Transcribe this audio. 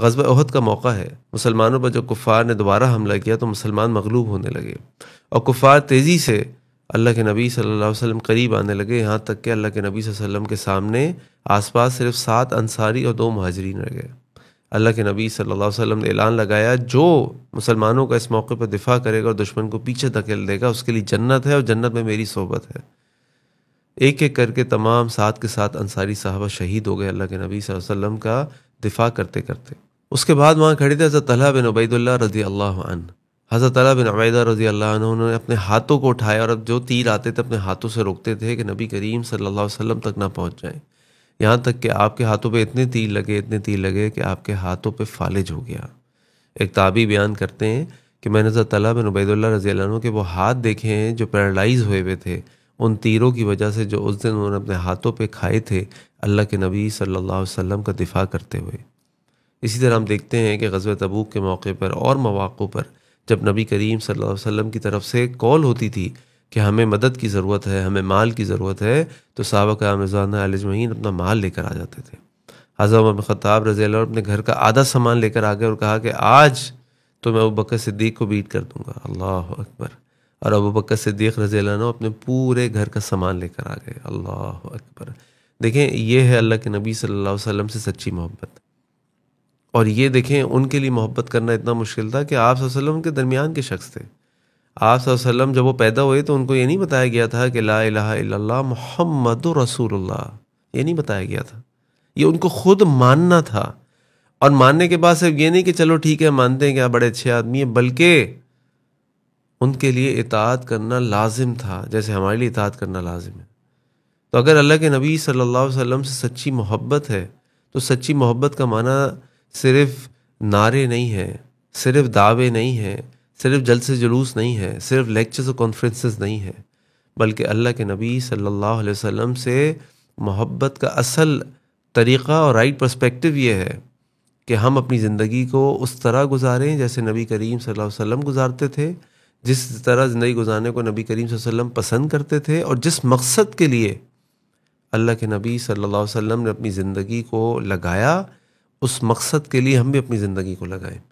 गजब अहद का मौका है मुसलमानों पर जब कुफ़ार ने दोबारा हमला किया तो मुसलमान मगलूब होने लगे और कुफ़ार तेज़ी से अल्लाह के नबी सल्लल्लाहु अलैहि वसल्लम करीब आने लगे यहाँ तक कि अल्लाह के नबी वसल्लम के सामने आसपास सिर्फ सात अंसारी और दो महाजरीन रह गए अल्लाह के नबी सल्लल्लाहु अलैहि वसल्लम ने ऐलान लगाया जो मुसलमानों का इस मौके पर दिफा करेगा और दुश्मन को पीछे धकेल देगा उसके लिए जन्नत है और जन्नत में मेरी सोबत है एक एक करके तमाम साथ के साथ अंसारी साहबा शहीद हो गए अल्लाह के नबी वसल्लम का दिफा करते करते उसके बाद वहाँ खड़े थे हज़रत तला बिन उबैदुल्ला रजी अल्लाह हज़रत तला बिन अबैदा रजी अल्लाह उन्होंने अपने हाथों को उठाया और अब जो तीर आते थे अपने हाथों से रोकते थे कि नबी करीम सल्ला अलैहि तक ना पहुँच जाए यहाँ तक कि आपके हाथों पर इतने तीर लगे इतने तीर लगे कि आपके हाथों पर फालिज हो गया एक ताबी बयान करते हैं कि मैंने हज़रत तला बिन उबैदुल्ला रजी अल्लाह के वो हाथ देखे हैं जो पैरालाइज हुए हुए थे उन तीरों की वजह से जो उस दिन उन्होंने अपने हाथों पर खाए थे अल्लाह के नबी सल्ला अलैहि का दिफा करते हुए इसी तरह हम देखते हैं कि गजब तबूक के मौके पर और मौाक़ों पर जब नबी करीम सल्लल्लाहु अलैहि वसल्लम की तरफ से कॉल होती थी कि हमें मदद की ज़रूरत है हमें माल की ज़रूरत है तो सबक रमज़ान आलजमीन अपना माल लेकर आ जाते थे हज़रत ख़ताब रज़ी अपने घर का आधा सामान लेकर आ गए और कहा कि आज तो मैं अबू बकर सिद्दीक को बीट कर दूंगा अल्लाह अकबर और अबू बकर सिद्दीक रज़ी अपने पूरे घर का सामान लेकर आ गए अल्लाह अकबर देखें यह है अल्लाह के नबी सल्लल्लाहु अलैहि वसल्लम से सच्ची मोहब्बत और ये देखें उनके लिए मोहब्बत करना इतना मुश्किल था कि आप वसल्लम के दरमियान के शख्स थे आप वसल्लम जब वो पैदा हुए तो उनको ये नहीं बताया गया था कि ला अला मोहम्मद रसूल्ला ये नहीं बताया गया था ये उनको खुद मानना था और मानने के बाद सिर्फ ये नहीं कि चलो ठीक है मानते हैं कि आप बड़े अच्छे आदमी हैं बल्कि उनके लिए इतात करना लाजिम था जैसे हमारे लिए इतात करना लाजिम है तो अगर अल्लाह के नबी सल्ला वसम से सच्ची मोहब्बत है तो सच्ची मोहब्बत का माना सिर्फ नारे नहीं हैं सिर्फ दावे नहीं हैं सिर्फ जल से जुलूस नहीं है सिर्फ लेक्चर्स और कॉन्फ्रेंसेस नहीं है बल्कि अल्लाह के नबी सल्लल्लाहु अलैहि वसल्लम से मोहब्बत का असल तरीक़ा और राइट पर्सपेक्टिव ये है कि हम अपनी ज़िंदगी को उस तरह गुजारें जैसे नबी करीम सल्लल्लाहु अलैहि वसल्लम गुजारते थे जिस तरह ज़िंदगी गुजारने को नबी करीम वसल्लम पसंद करते थे और जिस मकसद के लिए अल्लाह के नबी सल्लल्लाहु अलैहि वसल्लम ने अपनी ज़िंदगी को लगाया उस मकसद के लिए हम भी अपनी ज़िंदगी को लगाएं